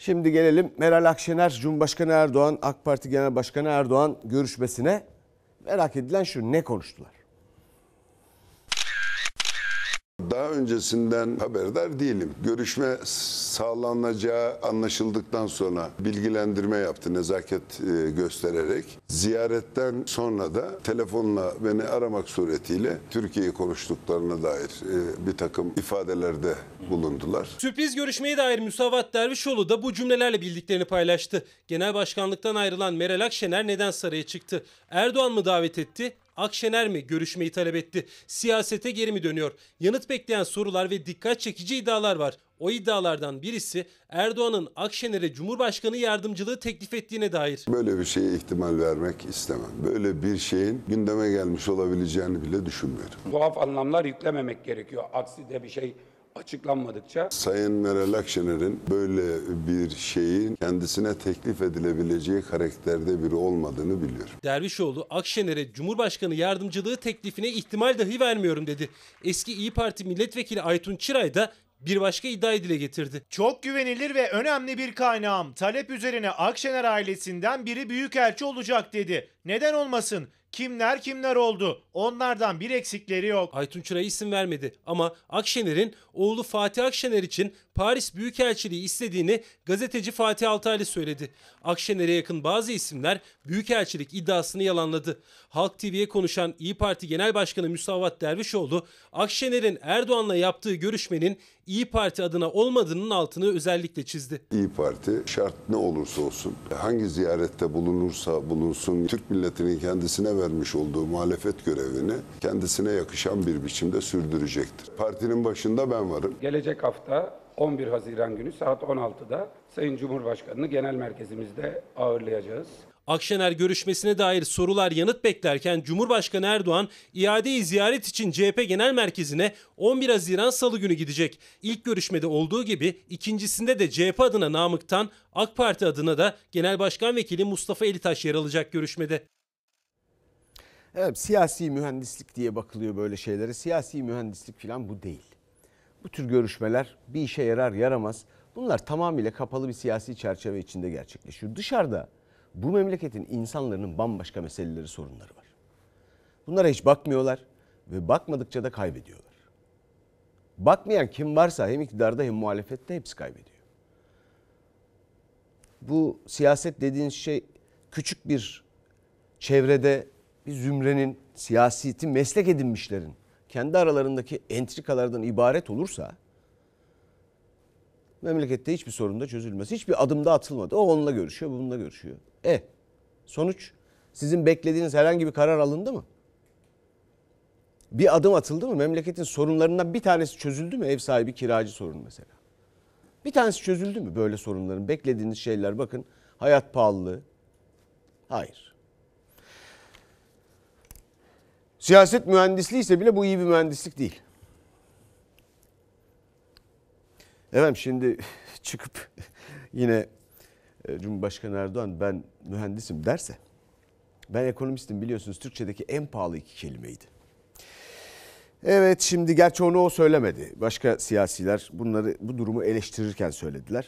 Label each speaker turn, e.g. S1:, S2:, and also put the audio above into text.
S1: Şimdi gelelim Meral Akşener, Cumhurbaşkanı Erdoğan, AK Parti Genel Başkanı Erdoğan görüşmesine. Merak edilen şu ne konuştular?
S2: Daha öncesinden haberdar değilim. Görüşme sağlanacağı anlaşıldıktan sonra bilgilendirme yaptı nezaket e, göstererek. Ziyaretten sonra da telefonla beni aramak suretiyle Türkiye'yi konuştuklarına dair e, bir takım ifadelerde bulundular.
S3: Sürpriz görüşmeye dair Müsavat Dervişoğlu da bu cümlelerle bildiklerini paylaştı. Genel başkanlıktan ayrılan Meral Akşener neden saraya çıktı? Erdoğan mı davet etti? Akşener mi görüşmeyi talep etti? Siyasete geri mi dönüyor? Yanıt bekleyen sorular ve dikkat çekici iddialar var. O iddialardan birisi Erdoğan'ın Akşener'e Cumhurbaşkanı yardımcılığı teklif ettiğine dair.
S2: Böyle bir şeye ihtimal vermek istemem. Böyle bir şeyin gündeme gelmiş olabileceğini bile düşünmüyorum.
S3: Tuhaf anlamlar yüklememek gerekiyor. Aksi de bir şey açıklanmadıkça.
S2: Sayın Meral Akşener'in böyle bir şeyin kendisine teklif edilebileceği karakterde biri olmadığını biliyorum.
S3: Dervişoğlu Akşener'e Cumhurbaşkanı yardımcılığı teklifine ihtimal dahi vermiyorum dedi. Eski İyi Parti milletvekili Aytun Çıray da bir başka iddia dile getirdi. Çok güvenilir ve önemli bir kaynağım. Talep üzerine Akşener ailesinden biri büyükelçi olacak dedi. Neden olmasın? Kimler kimler oldu? Onlardan bir eksikleri yok. Aytun Çıra'ya isim vermedi ama Akşener'in oğlu Fatih Akşener için Paris Büyükelçiliği istediğini gazeteci Fatih Altaylı söyledi. Akşener'e yakın bazı isimler Büyükelçilik iddiasını yalanladı. Halk TV'ye konuşan İyi Parti Genel Başkanı Müsavat Dervişoğlu, Akşener'in Erdoğan'la yaptığı görüşmenin İyi Parti adına olmadığının altını özellikle çizdi.
S2: İyi Parti şart ne olursa olsun, hangi ziyarette bulunursa bulunsun, Türk millet milletinin kendisine vermiş olduğu muhalefet görevini kendisine yakışan bir biçimde sürdürecektir. Partinin başında ben varım.
S3: Gelecek hafta 11 Haziran günü saat 16'da Sayın Cumhurbaşkanı'nı genel merkezimizde ağırlayacağız. Akşener görüşmesine dair sorular yanıt beklerken Cumhurbaşkanı Erdoğan iadeyi ziyaret için CHP Genel Merkezi'ne 11 Haziran Salı günü gidecek. İlk görüşmede olduğu gibi ikincisinde de CHP adına Namık'tan AK Parti adına da Genel Başkan Vekili Mustafa Elitaş yer alacak görüşmede.
S1: Evet, siyasi mühendislik diye bakılıyor böyle şeylere. Siyasi mühendislik falan bu değil. Bu tür görüşmeler bir işe yarar yaramaz. Bunlar tamamıyla kapalı bir siyasi çerçeve içinde gerçekleşiyor. Dışarıda bu memleketin insanların bambaşka meseleleri, sorunları var. Bunlara hiç bakmıyorlar ve bakmadıkça da kaybediyorlar. Bakmayan kim varsa hem iktidarda hem muhalefette hepsi kaybediyor. Bu siyaset dediğiniz şey küçük bir çevrede bir zümrenin, siyaseti meslek edinmişlerin kendi aralarındaki entrikalardan ibaret olursa Memlekette hiçbir sorun da çözülmez. Hiçbir adımda atılmadı. O onunla görüşüyor, bununla görüşüyor. E sonuç sizin beklediğiniz herhangi bir karar alındı mı? Bir adım atıldı mı? Memleketin sorunlarından bir tanesi çözüldü mü? Ev sahibi kiracı sorunu mesela. Bir tanesi çözüldü mü böyle sorunların? Beklediğiniz şeyler bakın hayat pahalılığı. Hayır. Siyaset mühendisliği ise bile bu iyi bir mühendislik değil. Evet şimdi çıkıp yine e, Cumhurbaşkanı Erdoğan ben mühendisim derse ben ekonomistim biliyorsunuz Türkçedeki en pahalı iki kelimeydi. Evet şimdi gerçi onu o söylemedi. Başka siyasiler bunları bu durumu eleştirirken söylediler.